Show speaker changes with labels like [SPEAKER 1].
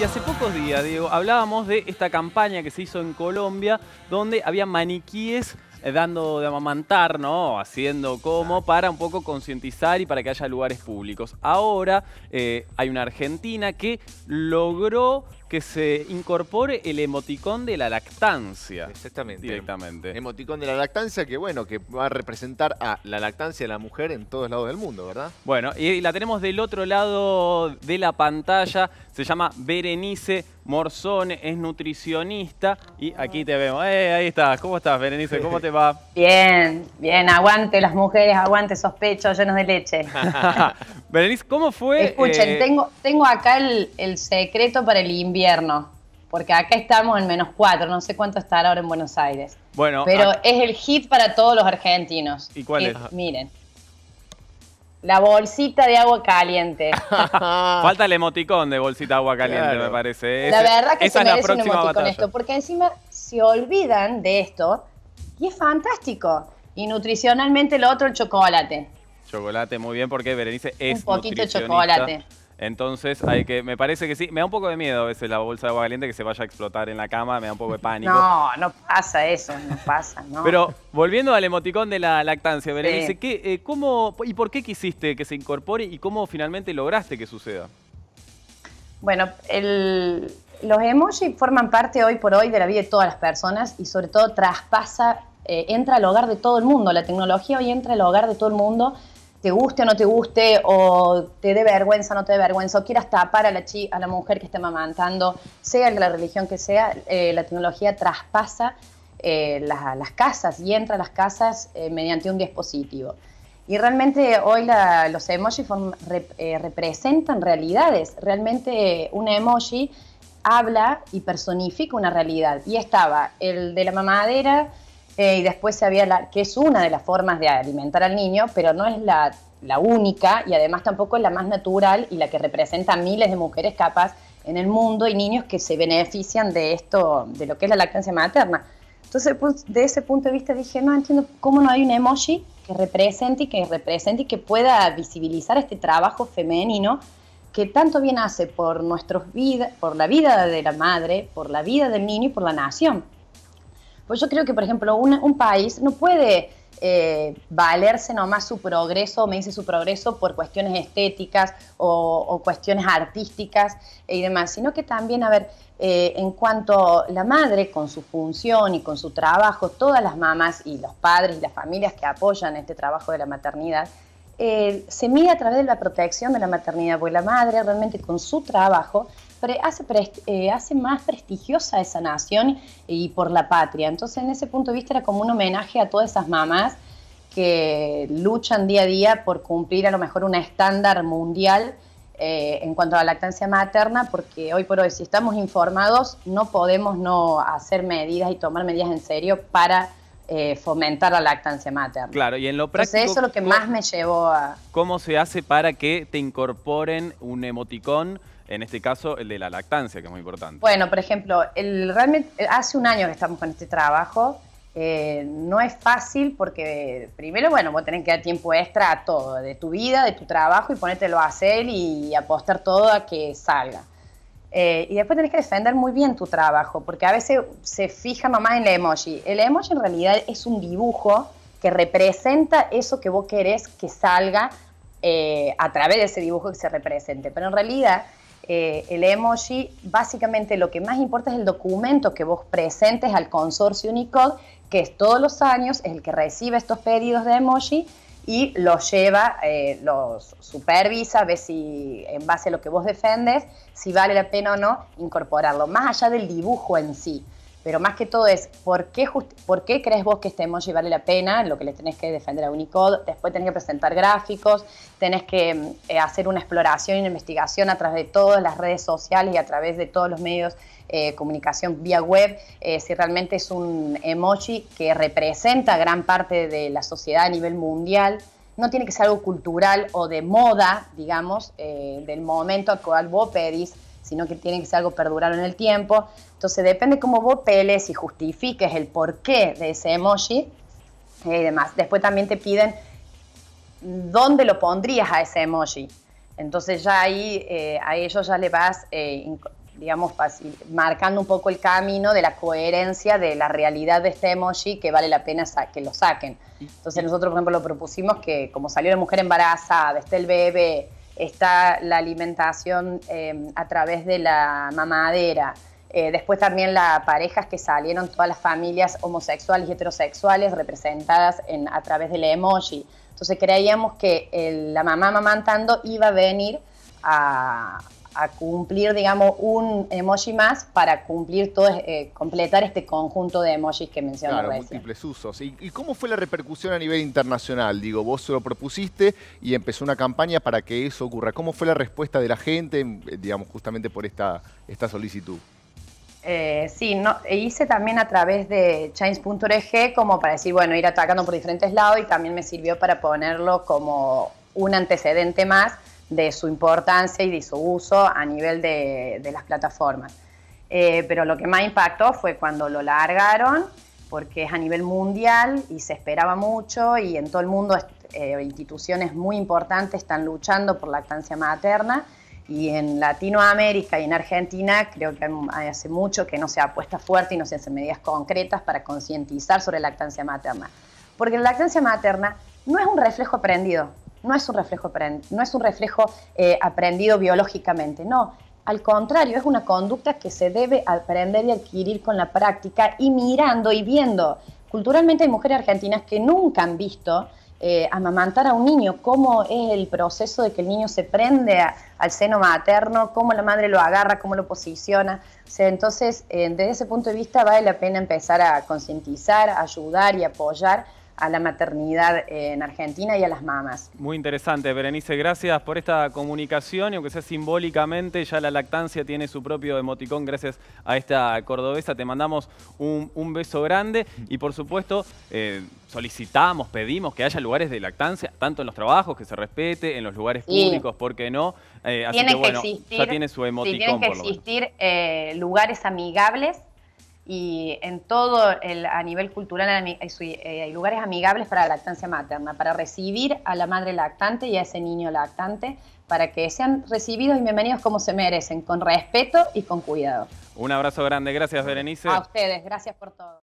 [SPEAKER 1] Y hace pocos días, Diego, hablábamos de esta campaña que se hizo en Colombia, donde había maniquíes eh, dando de amamantar, ¿no? Haciendo como para un poco concientizar y para que haya lugares públicos. Ahora eh, hay una Argentina que logró que se incorpore el emoticón de la lactancia. Exactamente. Directamente. Emoticón de la lactancia que, bueno, que va a representar a la lactancia de la mujer en todos lados del mundo, ¿verdad? Bueno, y la tenemos del otro lado de la pantalla. Se llama Berenice Morzón, es nutricionista. Y aquí te vemos. Eh, ahí estás. ¿Cómo estás, Berenice? ¿Cómo te va?
[SPEAKER 2] Bien, bien. Aguante las mujeres, aguante esos pechos llenos de leche.
[SPEAKER 1] Berenice,
[SPEAKER 2] ¿cómo fue? Escuchen, eh? tengo, tengo acá el, el secreto para el invierno invierno, porque acá estamos en menos 4, no sé cuánto está ahora en Buenos Aires. Bueno, pero es el hit para todos los argentinos. ¿Y cuál es? Miren. La bolsita de agua caliente. Falta
[SPEAKER 1] el emoticón de bolsita de agua caliente, me parece. ¿eh? la verdad que se merece un emoticón esto,
[SPEAKER 2] porque encima se olvidan de esto y es fantástico. Y nutricionalmente lo otro, el chocolate.
[SPEAKER 1] Chocolate, muy bien, porque Berenice es Un poquito de chocolate. Entonces hay que, me parece que sí, me da un poco de miedo a veces la bolsa de agua caliente que se vaya a explotar en la cama, me da un poco de pánico. No,
[SPEAKER 2] no pasa eso, no pasa, ¿no? Pero
[SPEAKER 1] volviendo al emoticón de la lactancia, Belén, eh, ¿cómo y por qué quisiste que se incorpore y cómo finalmente lograste que suceda?
[SPEAKER 2] Bueno, el, los emojis forman parte hoy por hoy de la vida de todas las personas y sobre todo traspasa, eh, entra al hogar de todo el mundo, la tecnología hoy entra al hogar de todo el mundo te guste o no te guste, o te dé vergüenza o no te dé vergüenza, o quieras tapar a la, chi a la mujer que está mamantando, sea la religión que sea, eh, la tecnología traspasa eh, las casas y entra a las casas eh, mediante un dispositivo. Y realmente hoy los emojis representan realidades. Realmente un emoji habla y personifica una realidad. Y estaba el de la mamadera, eh, y después se había, la, que es una de las formas de alimentar al niño, pero no es la, única y además tampoco es la más natural y la que representa a miles de mujeres capas en el mundo y niños que se benefician de esto, de lo que es la lactancia materna. Entonces, pues, de ese punto de vista dije, no entiendo cómo no hay un emoji que represente y que represente y que pueda visibilizar este trabajo femenino que tanto bien hace por nuestros vidas, por la vida de la madre, por la vida del niño y por la nación. Pues yo creo que, por ejemplo, un, país no puede eh, valerse nomás su progreso, me dice su progreso por cuestiones estéticas o, cuestiones artísticas y demás, sino que también, a ver, eh, en cuanto la madre con su función y con su trabajo, todas las mamás y los padres y las familias que apoyan este trabajo de la maternidad, eh, se mide a través de la protección de la maternidad, porque la madre realmente con su trabajo hace, eh, hace más prestigiosa esa nación y por la patria. Entonces, en ese punto de vista era como un homenaje a todas esas mamás que luchan día a día por cumplir a lo mejor un estándar mundial eh, en cuanto a la lactancia materna, porque hoy por hoy, si estamos informados, no podemos no hacer medidas y tomar medidas en serio para eh, fomentar la lactancia materna.
[SPEAKER 1] Claro, y en lo práctico... Entonces eso es lo que
[SPEAKER 2] más me llevó a...
[SPEAKER 1] ¿Cómo se hace para que te incorporen un emoticón en este caso el de la lactancia, que es muy importante.
[SPEAKER 2] Bueno, por ejemplo, realmente hace un año que estamos con este trabajo. Eh, no es fácil porque primero, bueno, vos tenés que dar tiempo extra a todo, de tu vida, de tu trabajo y ponértelo a hacer y apostar todo a que salga. Eh, y después tenés que defender muy bien tu trabajo, porque a veces se fija mamá en el emoji. El emoji en realidad es un dibujo que representa eso que vos querés que salga eh, a través de ese dibujo que se represente. Pero en realidad eh, el emoji, básicamente lo que más importa es el documento que vos presentes al consorcio Unicode, que es todos los años es el que recibe estos pedidos de emoji y los lleva, eh, los supervisa, ve si en base a lo que vos defendes, si vale la pena o no incorporarlo, más allá del dibujo en sí. Pero más que todo es, ¿por qué, crees vos que este emoji vale la pena? Lo que le tenés que defender a Unicode. Después tenés que presentar gráficos, tenés que mm, eh, hacer una exploración y una investigación a través de todas las redes sociales y a través de todos los medios de eh, comunicación vía web, eh, si realmente es un emoji que representa gran parte de la sociedad a nivel mundial. No tiene que ser algo cultural o de moda, digamos, del momento al cual vos pedís sino que tiene que ser algo perdurado en el tiempo. Entonces depende cómo vos peles y justifiques el porqué de ese emoji eh, y demás. Después también te piden dónde lo pondrías a ese emoji. Entonces ya ahí eh, a ellos ya le vas, eh, digamos, marcando un poco el camino de la coherencia de la realidad de este emoji que vale la pena que lo saquen. Entonces nosotros, por ejemplo, lo propusimos que como salió la mujer embarazada, está el bebé, está la alimentación eh, a través de la mamadera. Eh, después también las parejas que salieron, todas las familias homosexuales y heterosexuales representadas en, a través de del emoji. Entonces creíamos que la mamá mamantando iba a venir a, a cumplir, digamos, un emoji más para cumplir todo, eh, completar este conjunto de emojis que mencionaba Claro,
[SPEAKER 1] múltiples usos. ¿Y, cómo fue la repercusión a nivel internacional? Digo, vos se lo propusiste y empezó una campaña para que eso ocurra. ¿Cómo fue la respuesta de la gente, digamos, justamente por esta, esta solicitud?
[SPEAKER 2] Eh, sí, no, e hice también a través de change.org como para decir, bueno, ir atacando por diferentes lados y también me sirvió para ponerlo como un antecedente más de su importancia y de su uso a nivel de, las plataformas. Eh, pero lo que más impactó fue cuando lo largaron, porque es a nivel mundial y se esperaba mucho y en todo el mundo eh, instituciones muy importantes están luchando por lactancia materna y en Latinoamérica y en Argentina creo que hace mucho que no se apuesta fuerte y no se hacen medidas concretas para concientizar sobre lactancia materna. Porque la lactancia materna no es un reflejo aprendido, no es un reflejo, no es un reflejo eh, aprendido biológicamente, no. Al contrario, es una conducta que se debe aprender y adquirir con la práctica y mirando y viendo. Culturalmente hay mujeres argentinas que nunca han visto eh, amamantar a un niño, cómo es el proceso de que el niño se prende al seno materno, cómo la madre lo agarra, cómo lo posiciona. entonces, eh, desde ese punto de vista vale la pena empezar a concientizar, ayudar y apoyar a la maternidad en Argentina y a las mamás.
[SPEAKER 1] Muy interesante, Berenice, gracias por esta comunicación y aunque sea simbólicamente, ya la lactancia tiene su propio emoticón gracias a esta cordobesa. Te mandamos un, beso grande y por supuesto eh, solicitamos, pedimos que haya lugares de lactancia, tanto en los trabajos, que se respete, en los lugares públicos, porque ¿por qué no? Eh, tiene que, existir, ya tiene su emoticón. que existir
[SPEAKER 2] eh, lugares amigables y en todo el, a nivel cultural eh, hay lugares amigables para la lactancia materna, para recibir a la madre lactante y a ese niño lactante, para que sean recibidos y bienvenidos como se merecen, con respeto y con cuidado.
[SPEAKER 1] Un abrazo grande, gracias Berenice. A
[SPEAKER 2] ustedes, gracias por todo.